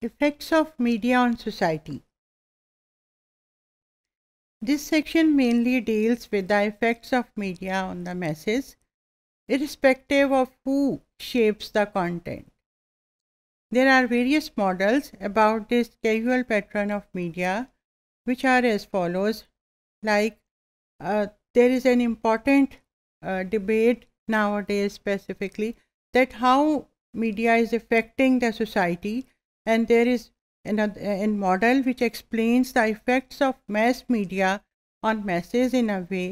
Effects of media on society. This section mainly deals with the effects of media on the masses, irrespective of who shapes the content. There are various models about this casual pattern of media, which are as follows like uh, there is an important uh, debate nowadays specifically that how media is affecting the society and there is another in model which explains the effects of mass media on masses in a way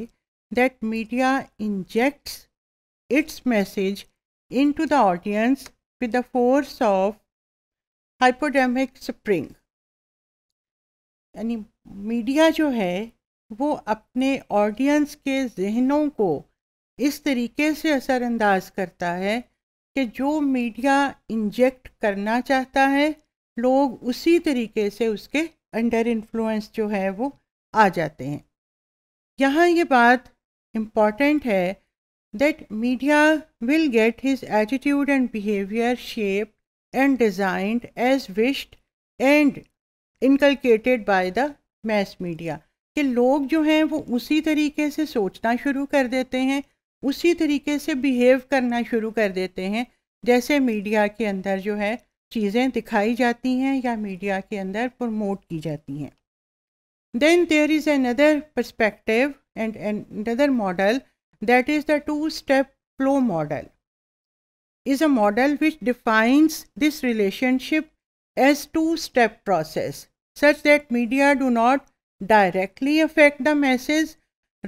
that media injects its message into the audience with the force of hypodermic spring यानी media जो है वो अपने audience के जहनों को इस तरीके से असरअंदाज करता है कि जो मीडिया इंजेक्ट करना चाहता है लोग उसी तरीके से उसके अंडर इन्फ्लुएंस जो है वो आ जाते हैं यहाँ ये बात इम्पॉर्टेंट है that media will get his attitude and behaviour shape and designed as wished and inculcated by the mass media कि लोग जो हैं वो उसी तरीके से सोचना शुरू कर देते हैं उसी तरीके से बिहेव करना शुरू कर देते हैं जैसे मीडिया के अंदर जो है चीज़ें दिखाई जाती हैं या मीडिया के अंदर प्रमोट की जाती हैं then there is another perspective and other model that is the two step flow model is a model which defines this relationship as two step process such that media do not directly affect the message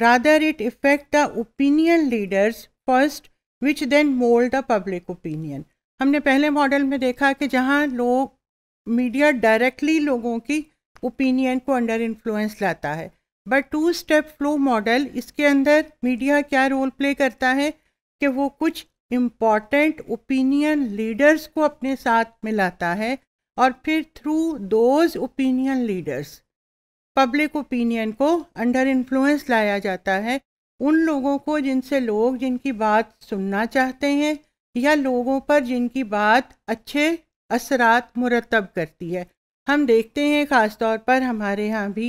rather it effect the opinion leaders first which then mould the public opinion हमने पहले model में देखा कि जहाँ लोग media directly लोगों की opinion को अंडर इन्फ्लुएंस लाता है but two step flow model इसके अंदर मीडिया क्या रोल प्ले करता है कि वो कुछ इम्पॉर्टेंट ओपिनियन लीडर्स को अपने साथ मिलाता है और फिर through those opinion leaders public opinion को अंडर इन्फ्लुएंस लाया जाता है उन लोगों को जिनसे लोग जिनकी बात सुनना चाहते हैं या लोगों पर जिनकी बात अच्छे असरात मुरतब करती है हम देखते हैं ख़ास तौर पर हमारे यहाँ भी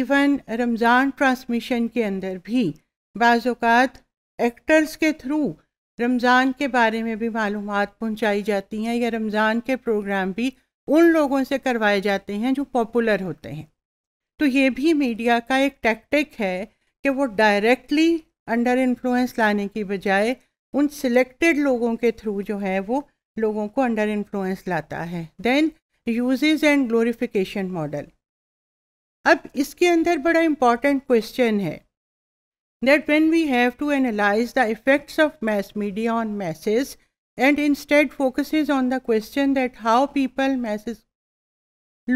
इवन रमज़ान ट्रांसमिशन के अंदर भी बाज़ात एक्टर्स के थ्रू रमज़ान के बारे में भी मालूम पहुँचाई जाती हैं या रमज़ान के प्रोग्राम भी उन लोगों से करवाए जाते हैं जो पॉपुलर होते हैं तो ये भी मीडिया का एक टैक्टिक है कि वो डायरेक्टली अंडर इन्फ्लुएंस लाने की बजाय उन सिलेक्टेड लोगों के थ्रू जो है वो लोगों को अंडर इन्फ्लुएंस लाता है then uses and glorification model अब इसके अंदर बड़ा इम्पॉर्टेंट क्वेश्चन है that when we have to analyze the effects of mass media on message and instead focuses on the question that how people message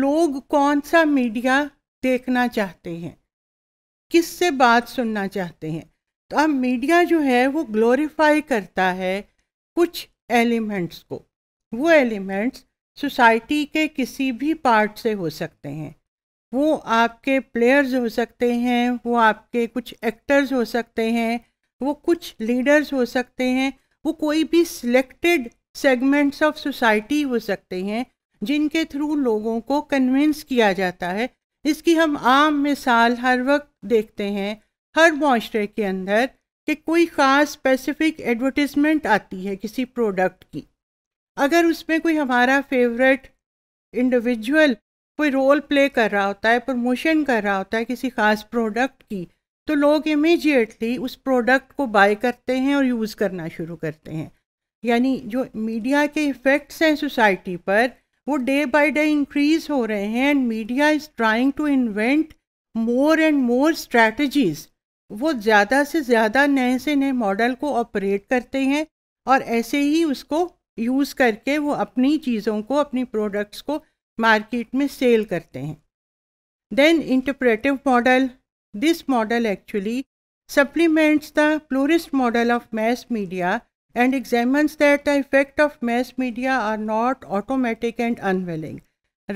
लोग कौन सा media देखना चाहते हैं किससे बात सुनना चाहते हैं तो अब मीडिया जो है वो ग्लोरीफाई करता है कुछ एलिमेंट्स को वो एलिमेंट्स सोसाइटी के किसी भी पार्ट से हो सकते हैं वो आपके प्लेयर्स हो सकते हैं वो आपके कुछ एक्टर्स हो सकते हैं वो कुछ लीडर्स हो सकते हैं वो कोई भी सिलेक्टेड सेगमेंट्स ऑफ सोसाइटी हो सकते हैं जिनके थ्रू लोगों को कन्विंस किया जाता है इसकी हम आम मिसाल हर वक्त देखते हैं हर मुआरे के अंदर कि कोई ख़ास स्पेसिफिक एडवर्टिजमेंट आती है किसी प्रोडक्ट की अगर उसमें कोई हमारा फेवरेट इंडिविजुअल कोई रोल प्ले कर रहा होता है प्रमोशन कर रहा होता है किसी ख़ास प्रोडक्ट की तो लोग इमीजिएटली उस प्रोडक्ट को बाय करते हैं और यूज़ करना शुरू करते हैं यानी जो मीडिया के इफ़ेक्ट्स हैं सोसाइटी पर वो डे बाय डे इंक्रीज हो रहे हैं and media is trying to invent more and more strategies वो ज़्यादा से ज़्यादा नए से नए मॉडल को ऑपरेट करते हैं और ऐसे ही उसको यूज़ करके वो अपनी चीज़ों को अपनी प्रोडक्ट्स को मार्केट में सेल करते हैं then interpretive model this model actually supplements the pluralist model of mass media and examines that the effect of mass media are not automatic and unwilling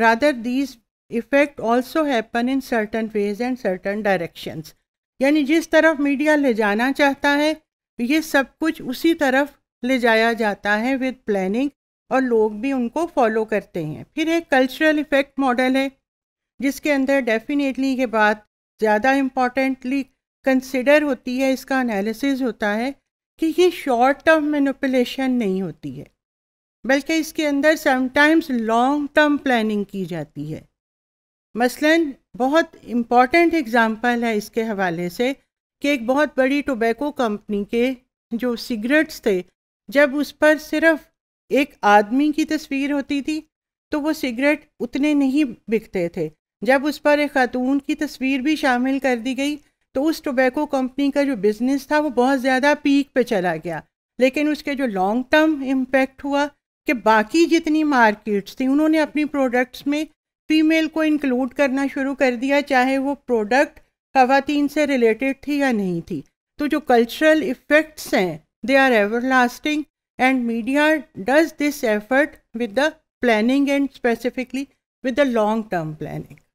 rather these effect also happen in certain ways and certain directions यानी जिस तरफ media ले जाना चाहता है ये सब कुछ उसी तरफ ले जाया जाता है विद प्लानिंग और लोग भी उनको फॉलो करते हैं फिर एक कल्चरल इफेक्ट मॉडल है जिसके अंदर डेफिनेटली ये बात ज़्यादा इम्पॉर्टेंटली कंसिडर होती है इसका एनालिसिस होता है कि ये शॉर्ट टर्म मैनिपुलेशन नहीं होती है बल्कि इसके अंदर समटाइम्स लॉन्ग टर्म प्लानिंग की जाती है मसलन बहुत इम्पॉर्टेंट एग्ज़ाम्पल है इसके हवाले से कि एक बहुत बड़ी टोबैको कंपनी के जो सिगरेट्स थे जब उस पर सिर्फ एक आदमी की तस्वीर होती थी तो वो सिगरेट उतने नहीं बिकते थे जब उस पर एक खातून की तस्वीर भी शामिल कर दी गई तो उस टोबैको कंपनी का जो बिज़नेस था वो बहुत ज़्यादा पीक पे चला गया लेकिन उसके जो लॉन्ग टर्म इम्पेक्ट हुआ कि बाकी जितनी मार्केट्स थी उन्होंने अपनी प्रोडक्ट्स में फीमेल को इंक्लूड करना शुरू कर दिया चाहे वो प्रोडक्ट खातन से रिलेटेड थी या नहीं थी तो जो कल्चरल इफ़ेक्ट्स हैं they are everlasting and media does this effort with the planning and specifically with the long term planning